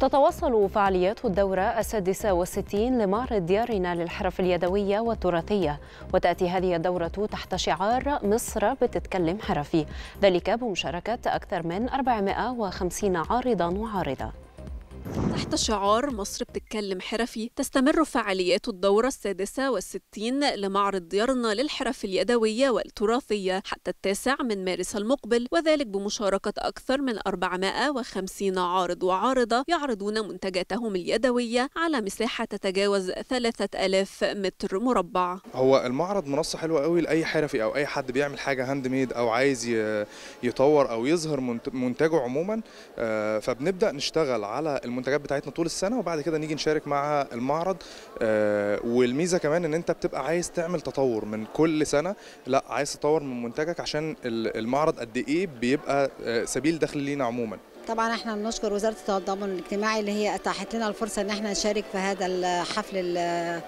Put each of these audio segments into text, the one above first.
تتواصل فعاليات الدورة السادسة والستين لمعرض ديارنا للحرف اليدوية والتراثية وتأتي هذه الدورة تحت شعار مصر بتتكلم حرفي ذلك بمشاركة أكثر من 450 عارضا وعارضة تحت شعار مصر بتتكلم حرفي تستمر فعاليات الدورة السادسة والستين لمعرض ديارنا للحرف اليدوية والتراثية حتى التاسع من مارس المقبل وذلك بمشاركة أكثر من 450 عارض وعارضة يعرضون منتجاتهم اليدوية على مساحة تتجاوز 3000 متر مربع هو المعرض منصة حلوة قوي لأي حرفي أو أي حد بيعمل حاجة هاند ميد أو عايز يطور أو يظهر منتجه عموما آه، فبنبدأ نشتغل على المنتجات بتاعتنا طول السنه وبعد كده نيجي نشارك مع المعرض آه، والميزه كمان ان انت بتبقى عايز تعمل تطور من كل سنه لا عايز تطور من منتجك عشان المعرض قد ايه بيبقى آه، سبيل دخل لينا عموما طبعا احنا بنشكر وزاره التضامن الاجتماعي اللي هي اتاحت لنا الفرصه ان احنا نشارك في هذا الحفل اللي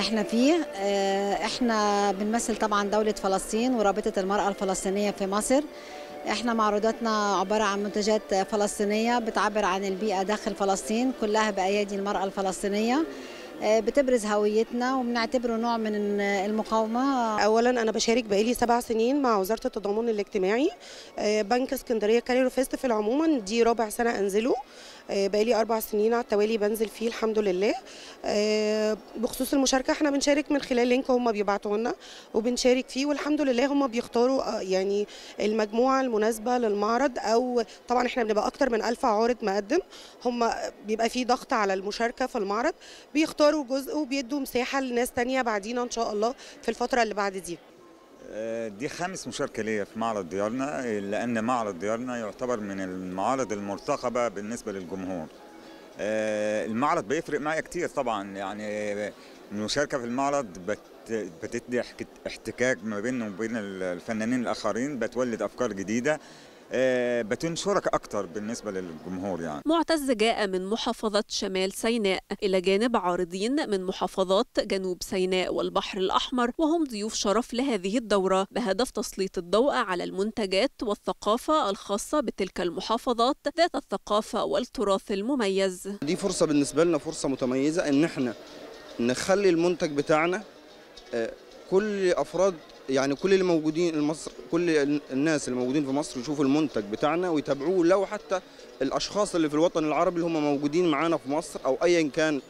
احنا فيه آه، احنا بنمثل طبعا دوله فلسطين ورابطه المراه الفلسطينيه في مصر احنا معروضاتنا عباره عن منتجات فلسطينيه بتعبر عن البيئه داخل فلسطين كلها بايادي المراه الفلسطينيه آه، بتبرز هويتنا وبنعتبره نوع من المقاومه اولا انا بشارك بقالي سبع سنين مع وزاره التضامن الاجتماعي آه، بنك اسكندريه كاريرو في عموما دي رابع سنه انزله آه، بقالي اربع سنين على التوالي بنزل فيه الحمد لله آه، بخصوص المشاركه احنا بنشارك من خلال لينك هم بيبعتوا لنا وبنشارك فيه والحمد لله هم بيختاروا آه، يعني المجموعه المناسبه للمعرض او طبعا احنا بنبقى اكتر من 1000 عارض مقدم هم بيبقى في ضغط على المشاركه في المعرض بيختاروا جزء وبيدوا مساحه لناس ثانيه بعدينا ان شاء الله في الفتره اللي بعد دي آه، دي خامس مشاركة ليا في معرض ديارنا لأن معرض ديارنا يعتبر من المعارض المرتقبة بالنسبة للجمهور آه، المعرض بيفرق معايا كتير طبعا يعني المشاركة في المعرض بتدي احتكاك ما بينه وبين الفنانين الآخرين بتولد أفكار جديدة آه، بتنشرك أكتر بالنسبة للجمهور يعني معتز جاء من محافظة شمال سيناء إلى جانب عارضين من محافظات جنوب سيناء والبحر الأحمر وهم ضيوف شرف لهذه الدورة بهدف تسليط الضوء على المنتجات والثقافة الخاصة بتلك المحافظات ذات الثقافة والتراث المميز دي فرصة بالنسبة لنا فرصة متميزة إن احنا نخلي المنتج بتاعنا آه، كل أفراد يعني كل اللي موجودين مصر كل الناس اللي موجودين في مصر يشوفوا المنتج بتاعنا ويتابعوه لو حتى الاشخاص اللي في الوطن العربي اللي هم موجودين معانا في مصر او ايا كان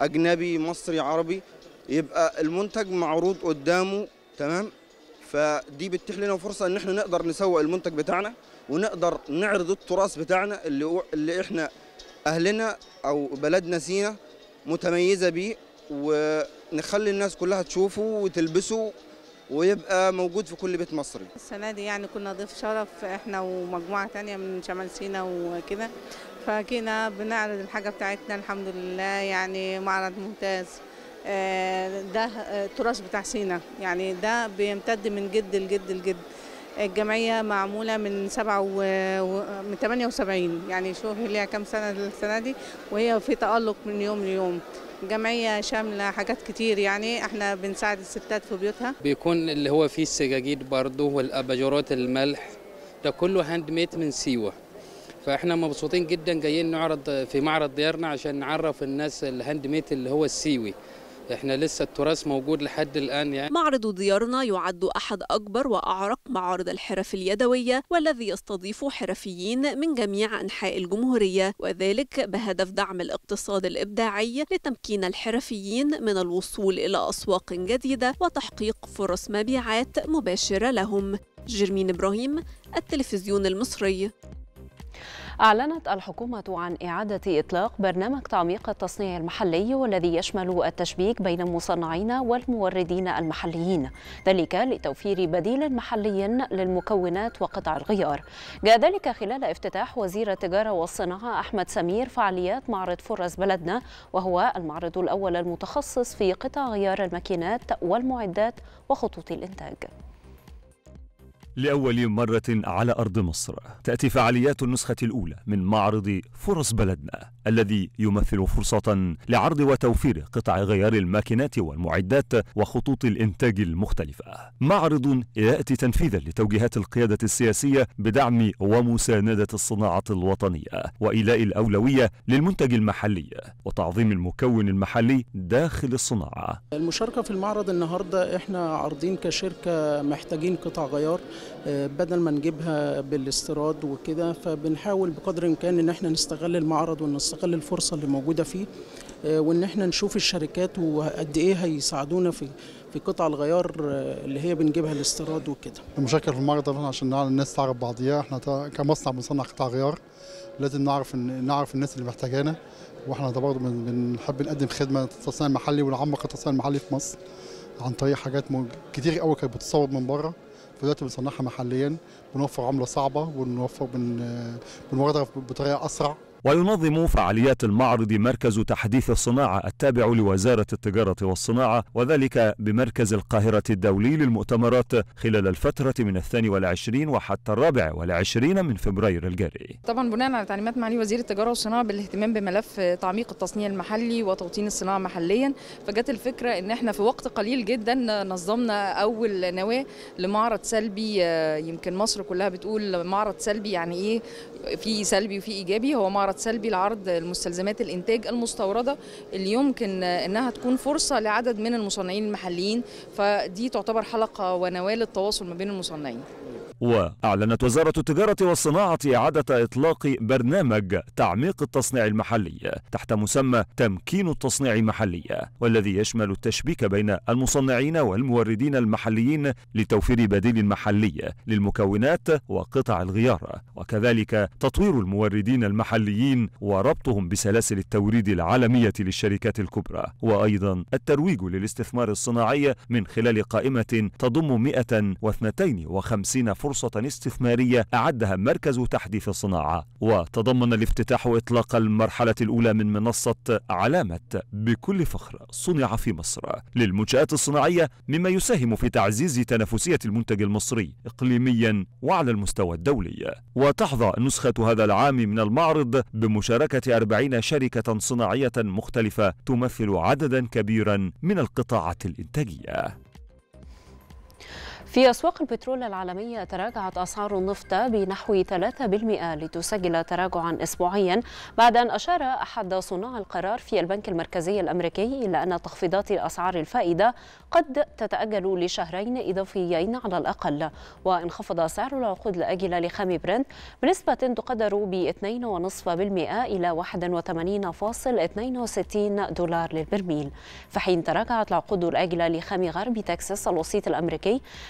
اجنبي مصري عربي يبقى المنتج معروض قدامه تمام فدي بتتيح لنا فرصه ان احنا نقدر نسوق المنتج بتاعنا ونقدر نعرض التراث بتاعنا اللي اللي احنا اهلنا او بلدنا سينا متميزه بيه ونخلي الناس كلها تشوفه وتلبسه ويبقى موجود في كل بيت مصري السنة دي يعني كنا ضيف شرف احنا ومجموعة تانية من شمال سينا وكده فكنا بنعرض الحاجة بتاعتنا الحمد لله يعني معرض ممتاز آه، ده التراث بتاع سينا يعني ده بيمتد من جد لجد لجد الجمعية معمولة من سبعة و... من 78 يعني شوف ليها كام سنة السنة دي وهي في تألق من يوم ليوم جمعية شاملة حاجات كتير يعني احنا بنساعد الستات في بيوتها بيكون اللي هو فيه السجاجيد برضه والأباجورات الملح ده كله هاند ميد من سيوة فاحنا مبسوطين جدا جايين نعرض في معرض ديارنا عشان نعرف الناس الهاند ميد اللي هو السيوي احنا لسه التراث موجود لحد الان يعني معرض ديارنا يعد احد اكبر واعرق معارض الحرف اليدويه والذي يستضيف حرفيين من جميع انحاء الجمهوريه وذلك بهدف دعم الاقتصاد الابداعي لتمكين الحرفيين من الوصول الى اسواق جديده وتحقيق فرص مبيعات مباشره لهم جيرمين ابراهيم التلفزيون المصري أعلنت الحكومة عن إعادة إطلاق برنامج تعميق التصنيع المحلي والذي يشمل التشبيك بين المصنعين والموردين المحليين ذلك لتوفير بديل محلي للمكونات وقطع الغيار جاء ذلك خلال افتتاح وزير التجارة والصناعة أحمد سمير فعاليات معرض فرص بلدنا وهو المعرض الأول المتخصص في قطع غيار الماكينات والمعدات وخطوط الإنتاج لأول مرة على أرض مصر تأتي فعاليات النسخة الأولى من معرض فرص بلدنا الذي يمثل فرصة لعرض وتوفير قطع غيار الماكينات والمعدات وخطوط الإنتاج المختلفة معرض يأتي تنفيذا لتوجيهات القيادة السياسية بدعم ومساندة الصناعة الوطنية وإيلاء الأولوية للمنتج المحلي وتعظيم المكون المحلي داخل الصناعة المشاركة في المعرض النهاردة إحنا عارضين كشركة محتاجين قطع غيار آه، بدل ما نجيبها بالاستيراد وكده فبنحاول بقدر الامكان ان احنا نستغل المعرض ونستغل الفرصه اللي موجوده فيه آه، وان احنا نشوف الشركات وقد ايه هيساعدونا في في قطع الغيار آه، اللي هي بنجيبها الاستيراد وكده. المشاكل في المعرض طبعا عشان نعرف الناس تعرف بعضيها احنا كمصنع بنصنع قطع غيار لازم نعرف نعرف الناس اللي محتاجانا واحنا برضه بنحب نقدم خدمه التصنيع المحلي ونعمق التصنيع المحلي في مصر عن طريق حاجات كتير قوي كانت بتتصور من بره فدلوقتي بنصنعها محليا بنوفر عمله صعبه وبنوفر بنوردها بطريقه اسرع وينظم فعاليات المعرض مركز تحديث الصناعة التابع لوزارة التجارة والصناعة وذلك بمركز القاهرة الدولي للمؤتمرات خلال الفترة من الثاني والعشرين وحتى الرابع والعشرين من فبراير الجاري طبعا بناء على تعليمات معالي وزير التجارة والصناعة بالاهتمام بملف تعميق التصنيع المحلي وتوطين الصناعة محليا فجت الفكرة ان احنا في وقت قليل جدا نظمنا اول نواة لمعرض سلبي آه، يمكن مصر كلها بتقول معرض سلبي يعني ايه في سلبي وفي ايجابي هو معرض سلبي لعرض المستلزمات الانتاج المستورده اللي يمكن انها تكون فرصه لعدد من المصنعين المحليين فدي تعتبر حلقه ونوال للتواصل ما بين المصنعين وأعلنت وزارة التجارة والصناعة إعادة إطلاق برنامج تعميق التصنيع المحلي تحت مسمى تمكين التصنيع المحلي والذي يشمل التشبيك بين المصنعين والموردين المحليين لتوفير بديل محلي للمكونات وقطع الغيار وكذلك تطوير الموردين المحليين وربطهم بسلاسل التوريد العالمية للشركات الكبرى وأيضا الترويج للاستثمار الصناعي من خلال قائمة تضم 152 فرصة فرصة استثمارية أعدها مركز تحديث الصناعة وتضمن الافتتاح إطلاق المرحلة الأولى من منصة علامة بكل فخر صنع في مصر للمنشآت الصناعية مما يساهم في تعزيز تنافسية المنتج المصري إقليميا وعلى المستوى الدولي وتحظى نسخة هذا العام من المعرض بمشاركة 40 شركة صناعية مختلفة تمثل عددا كبيرا من القطاعات الإنتاجية في أسواق البترول العالمية تراجعت أسعار النفط بنحو 3% لتسجل تراجعا أسبوعيا بعد أن أشار أحد صناع القرار في البنك المركزي الأمريكي إلى أن تخفيضات أسعار الفائدة قد تتأجل لشهرين إضافيين على الأقل وانخفض سعر العقود الآجلة لخام برنت بنسبة تقدر ب 2.5% إلى 81.62 دولار للبرميل في حين تراجعت العقود الآجلة لخام غرب تكساس الوسيط الأمريكي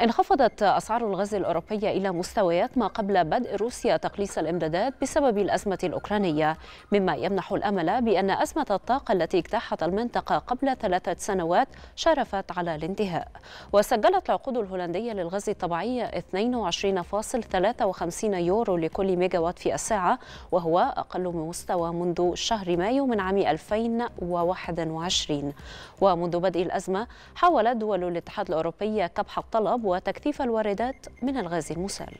انخفضت أسعار الغاز الأوروبية إلى مستويات ما قبل بدء روسيا تقليص الإمدادات بسبب الأزمة الأوكرانية مما يمنح الأمل بأن أزمة الطاقة التي اجتاحت المنطقة قبل ثلاثة سنوات شرفت على الانتهاء وسجلت العقود الهولندية للغاز الطبيعي 22.53 يورو لكل ميجاوات في الساعة وهو أقل مستوى منذ شهر مايو من عام 2021 ومنذ بدء الأزمة حاولت دول الاتحاد الأوروبي كبح الطلب وتكثيف الواردات من الغاز المسال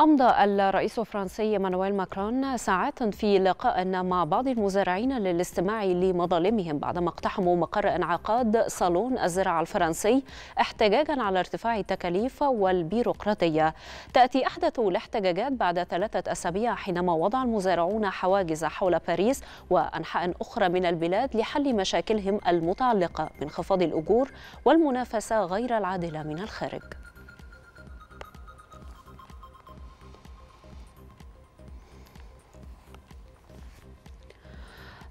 أمضى الرئيس الفرنسي مانويل ماكرون ساعات في لقاء مع بعض المزارعين للاستماع لمظالمهم بعدما اقتحموا مقر انعقاد صالون الزراعة الفرنسي احتجاجا على ارتفاع التكاليف والبيروقراطية تأتي أحدث الاحتجاجات بعد ثلاثة أسابيع حينما وضع المزارعون حواجز حول باريس وأنحاء أخرى من البلاد لحل مشاكلهم المتعلقة بانخفاض الأجور والمنافسة غير العادلة من الخارج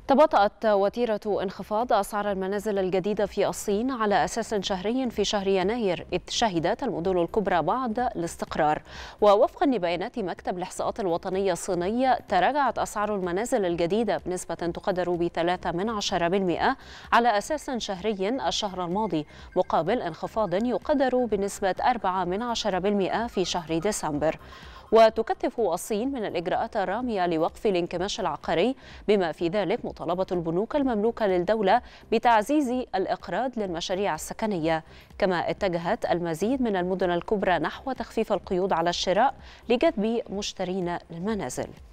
تباطأت وتيرة انخفاض أسعار المنازل الجديدة في الصين على أساس شهري في شهر يناير إذ شهدت المدن الكبرى بعض الاستقرار ووفقا لبيانات مكتب الإحصاءات الوطنية الصينية تراجعت أسعار المنازل الجديدة بنسبة تقدر بثلاثة من عشر بالمئة على أساس شهري الشهر الماضي مقابل انخفاض يقدر بنسبة أربعة من عشر بالمئة في شهر ديسمبر وتكثف الصين من الإجراءات الرامية لوقف الانكماش العقاري بما في ذلك مطالبة البنوك المملوكة للدولة بتعزيز الإقراض للمشاريع السكنية كما اتجهت المزيد من المدن الكبرى نحو تخفيف القيود على الشراء لجذب مشترين للمنازل